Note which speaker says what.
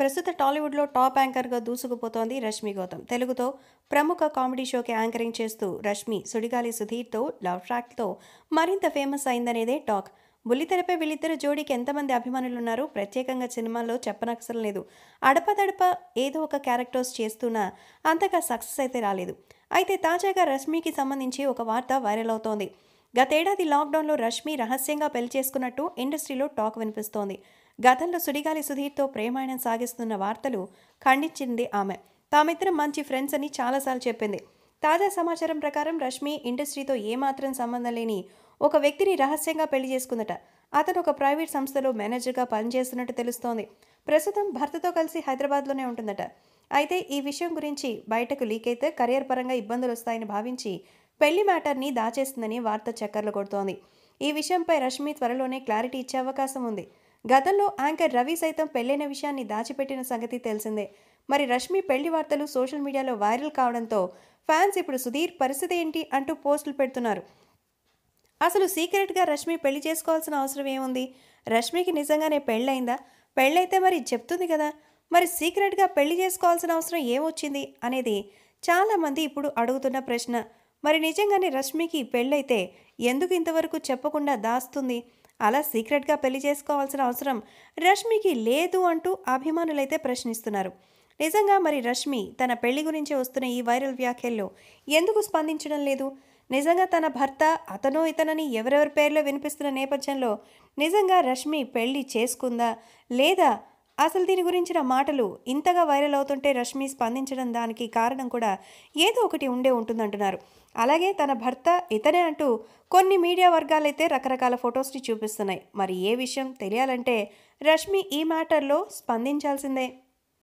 Speaker 1: ప్రస్తుత టాలీవుడ్లో టాప్ యాంకర్గా దూసుకుపోతోంది రష్మి గౌతమ్ తెలుగుతో ప్రముఖ కామెడీ షోకి యాంకరింగ్ చేస్తూ రష్మి సుడిగాలి సుధీర్తో లవ్ ట్రాక్తో మరింత ఫేమస్ అయిందనేదే టాక్ బుల్లితెరపై వీళ్ళిద్దరు జోడీకి ఎంతమంది అభిమానులు ఉన్నారో ప్రత్యేకంగా సినిమాల్లో చెప్పనవసరం లేదు అడపదడప ఏదో ఒక క్యారెక్టర్స్ చేస్తున్నా అంతగా సక్సెస్ అయితే రాలేదు అయితే తాజాగా రష్మికి సంబంధించి ఒక వార్త వైరల్ అవుతోంది గతేడాది లాక్డౌన్లో రష్మి రహస్యంగా పెళ్లి చేసుకున్నట్టు ఇండస్ట్రీలో టాక్ వినిపిస్తోంది గతంలో సుడిగాలి సుధీర్తో ప్రేమాయణం సాగిస్తున్న వార్తలు ఖండించింది ఆమె తామిద్దరం మంచి ఫ్రెండ్స్ అని చాలాసార్లు చెప్పింది తాజా సమాచారం ప్రకారం రష్మి ఇండస్ట్రీతో ఏమాత్రం సంబంధం లేని ఒక వ్యక్తిని రహస్యంగా పెళ్లి చేసుకుందట అతను ఒక ప్రైవేట్ సంస్థలో మేనేజర్గా పనిచేస్తున్నట్టు తెలుస్తోంది ప్రస్తుతం భర్తతో కలిసి హైదరాబాద్లోనే ఉంటుందట అయితే ఈ విషయం గురించి బయటకు లీక్ అయితే కెరియర్ పరంగా ఇబ్బందులు వస్తాయని భావించి పెళ్లి మ్యాటర్ని దాచేస్తుందని వార్త చక్కర్లు కొడుతోంది ఈ విషయంపై రష్మి త్వరలోనే క్లారిటీ ఇచ్చే అవకాశం ఉంది గతంలో యాంకర్ రవి సైతం పెళ్లైన విషయాన్ని దాచిపెట్టిన సంగతి తెలిసిందే మరి రష్మి పెళ్లి వార్తలు సోషల్ మీడియాలో వైరల్ కావడంతో ఫ్యాన్స్ ఇప్పుడు సుధీర్ పరిస్థితి ఏంటి అంటూ పోస్టులు పెడుతున్నారు అసలు సీక్రెట్గా రష్మి పెళ్లి చేసుకోవాల్సిన అవసరం ఏముంది రష్మికి నిజంగానే పెళ్ళైందా పెళ్ళైతే మరి చెప్తుంది కదా మరి సీక్రెట్గా పెళ్లి చేసుకోవాల్సిన అవసరం ఏమొచ్చింది అనేది చాలామంది ఇప్పుడు అడుగుతున్న ప్రశ్న మరి నిజంగానే రష్మికి పెళ్ళైతే ఎందుకు ఇంతవరకు చెప్పకుండా దాస్తుంది అలా సీక్రెట్గా పెళ్లి చేసుకోవాల్సిన అవసరం రష్మికి లేదు అంటూ అభిమానులైతే ప్రశ్నిస్తున్నారు నిజంగా మరి రష్మి తన పెళ్లి గురించి వస్తున్న ఈ వైరల్ వ్యాఖ్యల్లో ఎందుకు స్పందించడం లేదు నిజంగా తన భర్త అతను ఇతనని ఎవరెవరి పేర్లో వినిపిస్తున్న నేపథ్యంలో నిజంగా రష్మి పెళ్లి చేసుకుందా లేదా అసలు దీని గురించిన మాటలు ఇంతగా వైరల్ అవుతుంటే రష్మి స్పందించడం దానికి కారణం కూడా ఏదో ఒకటి ఉండే ఉంటుందంటున్నారు అలాగే తన భర్త ఇతనే అంటూ కొన్ని మీడియా వర్గాలైతే రకరకాల ఫొటోస్ని చూపిస్తున్నాయి మరి ఏ విషయం తెలియాలంటే రష్మి ఈ మ్యాటర్లో స్పందించాల్సిందే